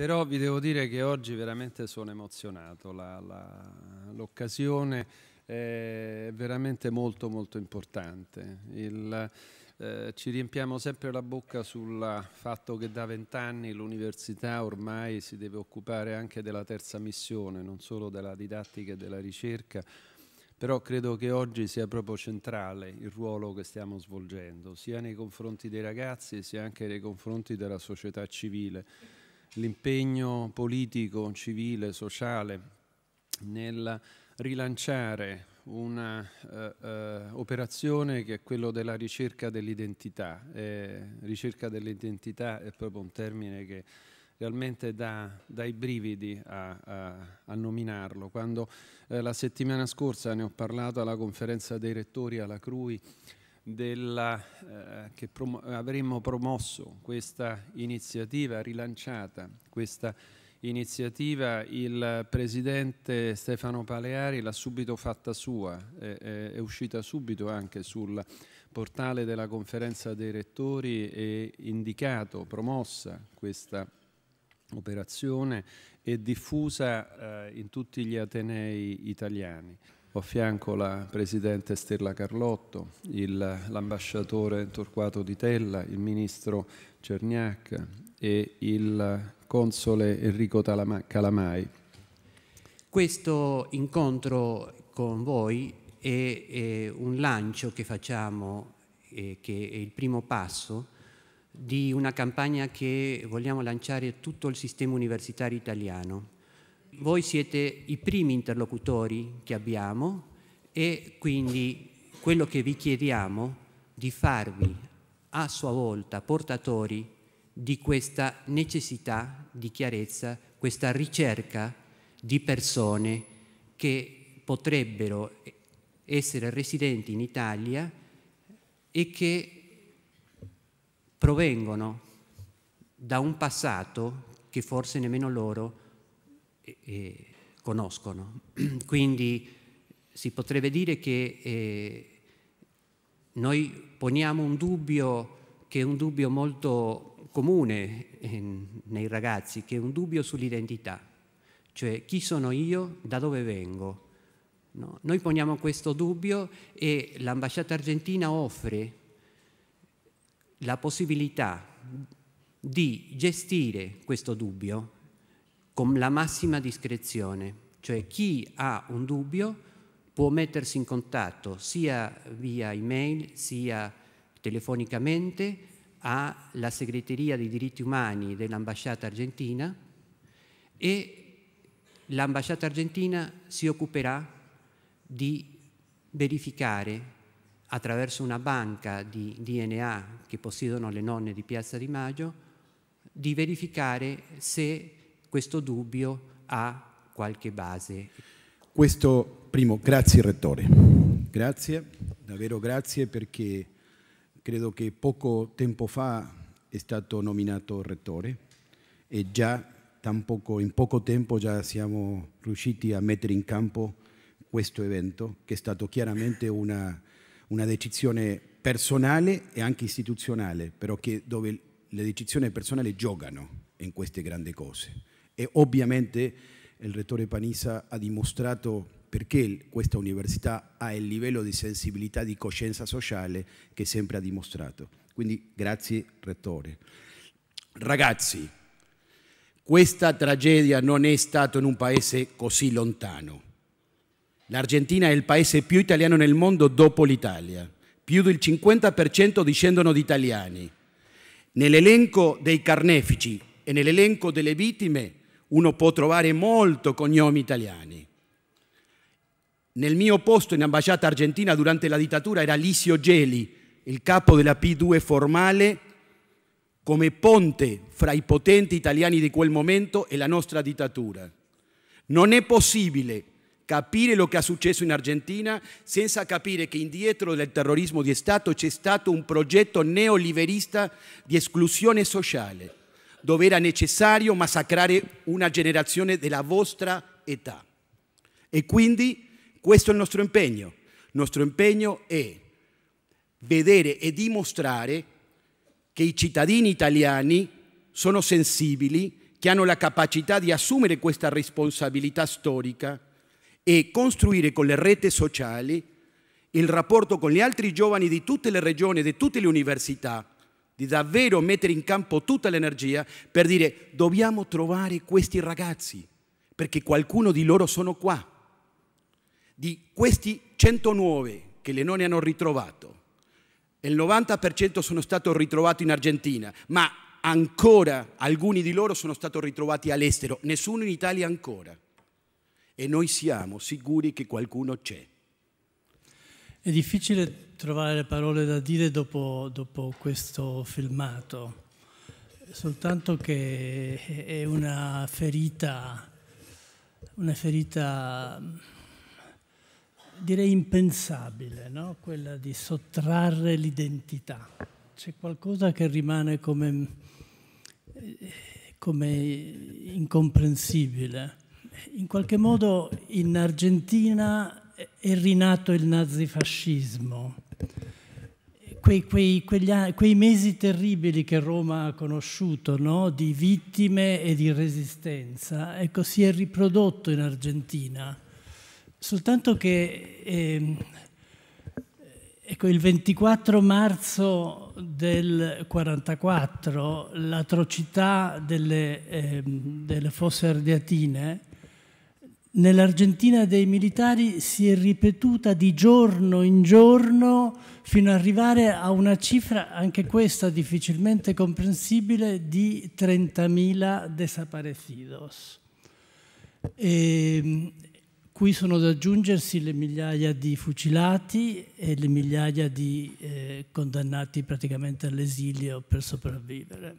Però vi devo dire che oggi veramente sono emozionato, l'occasione è veramente molto molto importante. Il, eh, ci riempiamo sempre la bocca sul fatto che da vent'anni l'università ormai si deve occupare anche della terza missione, non solo della didattica e della ricerca, però credo che oggi sia proprio centrale il ruolo che stiamo svolgendo, sia nei confronti dei ragazzi sia anche nei confronti della società civile l'impegno politico, civile, sociale nel rilanciare un'operazione eh, eh, che è quella della ricerca dell'identità. Eh, ricerca dell'identità è proprio un termine che realmente dà, dà i brividi a, a, a nominarlo. Quando eh, la settimana scorsa ne ho parlato alla conferenza dei rettori alla CRUI, della, eh, che prom avremmo promosso questa iniziativa, rilanciata questa iniziativa, il Presidente Stefano Paleari l'ha subito fatta sua, eh, è uscita subito anche sul portale della conferenza dei rettori e indicato, promossa questa operazione e diffusa eh, in tutti gli Atenei italiani ho a fianco la Presidente Stella Carlotto, l'ambasciatore Torquato Di Tella, il Ministro Cerniac e il Console Enrico Calamai. Questo incontro con voi è, è un lancio che facciamo, eh, che è il primo passo di una campagna che vogliamo lanciare tutto il sistema universitario italiano voi siete i primi interlocutori che abbiamo e quindi quello che vi chiediamo di farvi a sua volta portatori di questa necessità di chiarezza, questa ricerca di persone che potrebbero essere residenti in Italia e che provengono da un passato che forse nemmeno loro eh, conoscono. Quindi si potrebbe dire che eh, noi poniamo un dubbio che è un dubbio molto comune in, eh, nei ragazzi, che è un dubbio sull'identità, cioè chi sono io, da dove vengo. No? Noi poniamo questo dubbio e l'ambasciata argentina offre la possibilità di gestire questo dubbio con la massima discrezione, cioè chi ha un dubbio può mettersi in contatto sia via email sia telefonicamente alla segreteria dei diritti umani dell'ambasciata argentina e l'ambasciata argentina si occuperà di verificare attraverso una banca di DNA che possiedono le nonne di Piazza di Maggio di verificare se questo dubbio ha qualche base. Questo primo, grazie Rettore, grazie, davvero grazie perché credo che poco tempo fa è stato nominato Rettore e già poco, in poco tempo già siamo riusciti a mettere in campo questo evento che è stato chiaramente una, una decisione personale e anche istituzionale, però che, dove le decisioni personali giocano in queste grandi cose. E ovviamente il rettore Panisa ha dimostrato perché questa università ha il livello di sensibilità di coscienza sociale che sempre ha dimostrato. Quindi grazie rettore. Ragazzi, questa tragedia non è stata in un paese così lontano. L'Argentina è il paese più italiano nel mondo dopo l'Italia. Più del 50% discendono di italiani. Nell'elenco dei carnefici e nell'elenco delle vittime uno può trovare molto cognomi italiani. Nel mio posto in ambasciata argentina durante la dittatura era Licio Geli, il capo della P2 formale, come ponte fra i potenti italiani di quel momento e la nostra dittatura. Non è possibile capire lo che è successo in Argentina senza capire che indietro del terrorismo di Stato c'è stato un progetto neoliberista di esclusione sociale dove era necessario massacrare una generazione della vostra età. E quindi questo è il nostro impegno. Il nostro impegno è vedere e dimostrare che i cittadini italiani sono sensibili, che hanno la capacità di assumere questa responsabilità storica e costruire con le reti sociali il rapporto con gli altri giovani di tutte le regioni, di tutte le università, di davvero mettere in campo tutta l'energia per dire dobbiamo trovare questi ragazzi, perché qualcuno di loro sono qua. Di questi 109 che le nonne hanno ritrovato, il 90% sono stati ritrovati in Argentina, ma ancora alcuni di loro sono stati ritrovati all'estero, nessuno in Italia ancora. E noi siamo sicuri che qualcuno c'è. È difficile trovare le parole da dire dopo, dopo questo filmato, soltanto che è una ferita, una ferita direi impensabile, no? quella di sottrarre l'identità. C'è qualcosa che rimane come, come incomprensibile. In qualche modo in Argentina è rinato il nazifascismo. Quei, quei, quegli, quei mesi terribili che Roma ha conosciuto, no? di vittime e di resistenza, ecco, si è riprodotto in Argentina. Soltanto che eh, ecco, il 24 marzo del 1944 l'atrocità delle, eh, delle fosse ardeatine Nell'Argentina dei militari si è ripetuta di giorno in giorno fino ad arrivare a una cifra, anche questa difficilmente comprensibile, di 30.000 desaparecidos. E ehm, qui sono da aggiungersi le migliaia di fucilati e le migliaia di eh, condannati praticamente all'esilio per sopravvivere.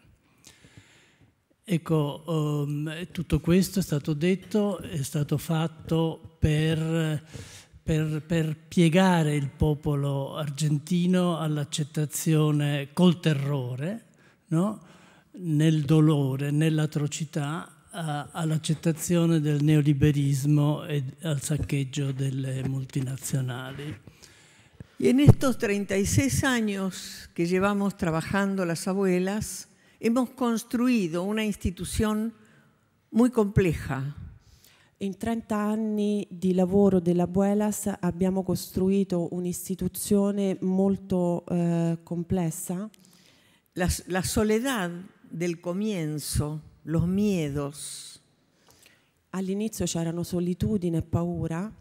Ecco, um, tutto questo è stato detto, è stato fatto per, per, per piegare il popolo argentino all'accettazione col terrore, no? nel dolore, nell'atrocità, all'accettazione del neoliberismo e al saccheggio delle multinazionali. E in questi 36 anni che llevamos trabajando las abuelas, hemos construido una institución muy compleja. In 30 anni di lavoro della Buelas abbiamo costruito un'istituzione molto eh, complessa. La, la soledad del comienzo, los miedos. All'inizio c'erano solitudine e paura.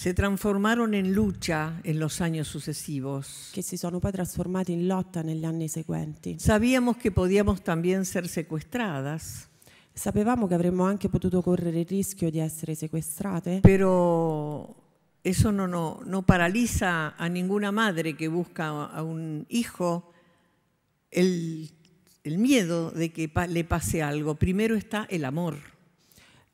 se transformaron en lucha en los años sucesivos. que si sono poi trasformati in lotta negli anni seguenti. Sabíamos que podíamos también ser secuestradas, Sapevamo que avremmo anche potuto correre il rischio di essere sequestrate, pero eso no, no, paraliza a ninguna madre que busca a un hijo el, miedo de que le pase algo. Primero está el amor.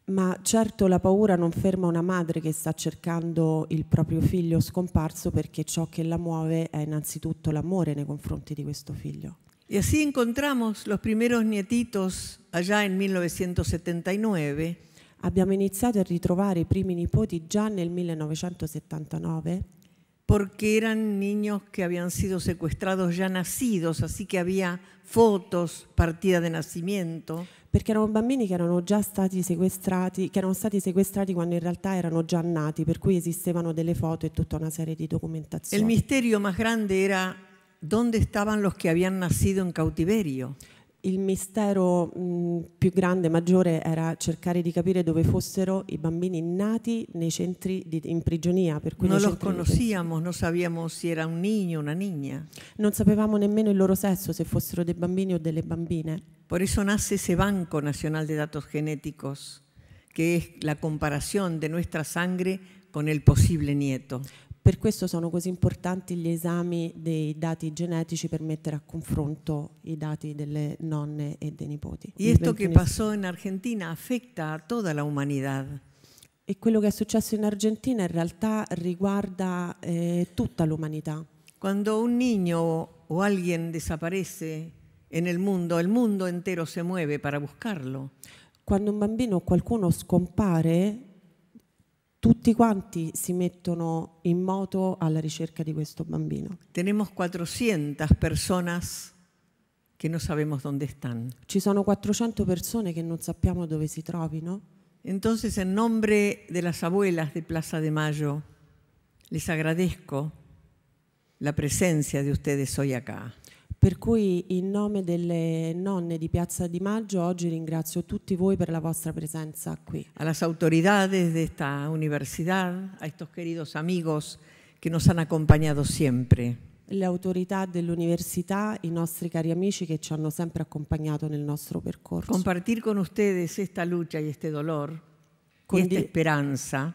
Ma certo la paura non ferma una madre che sta cercando il proprio figlio scomparso perché ciò che la muove è innanzitutto l'amore nei confronti di questo figlio. E così incontramos los primeros nietitos allá en 1979. Abbiamo iniziato a ritrovare i primi nipoti già nel 1979 porque eran niños que habían sido secuestrados ya nacidos, así que había fotos, partida de nacimiento. Perché erano bambini che erano già stati sequestrati, che erano stati sequestrati quando in realtà erano già nati, per cui esistevano delle foto e tutta una serie di documentazioni. Il mistero più grande era dove stavano los che habían nacido in cautiverio il mistero mh, più grande, maggiore, era cercare di capire dove fossero i bambini nati nei centri di, in prigionia. Per cui non los conosciamo, non sapevamo se era un niño o una niña. Non sapevamo nemmeno il loro sesso, se fossero dei bambini o delle bambine. Por eso nasce ese Banco Nacional de Datos Genéticos, che è la comparación de nuestra sangre con el posible nieto. Per questo sono così importanti gli esami dei dati genetici per mettere a confronto i dati delle nonne e dei nipoti. Y esto que pasó en Argentina afecta a la humanidad. E quello che è successo in Argentina in realtà riguarda eh, tutta l'umanità. Quando un niño o alguien desaparece nel mondo, il mondo intero si muove per buscarlo. Quando un bambino o qualcuno scompare, tutti quanti si mettono in moto alla ricerca di questo bambino. Tenemos 400 personas que no sabemos dónde están. Ci sono 400 persone che non sappiamo dove si trovino. Entonces, en nombre de las abuelas de Plaza de Mayo, les agradezco la presencia de ustedes hoy acá. Per cui in nome delle nonne di Piazza di Maggio oggi ringrazio tutti voi per la vostra presenza qui. A las autoridades de esta universidad, a estos queridos amigos que nos han acompañado siempre. Le autorità dell'università, i nostri cari amici che ci hanno sempre accompagnato nel nostro percorso. Compartir con ustedes esta lucha y este dolor, y esta esperanza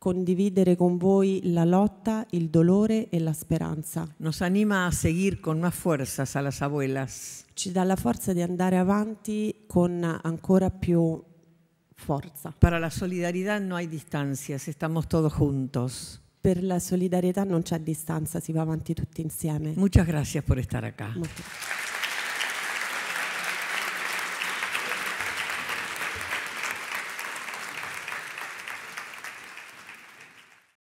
condividere con voi la lotta, il dolore e la speranza. Nos anima a seguir con más fuerzas a las abuelas. Ci dà la forza di andare avanti con ancora più forza. Para la solidaridad no hay distancias, estamos todos juntos. Per la solidarietà non c'è distanza, si va avanti tutti insieme. Muchas gracias por estar acá. Molto.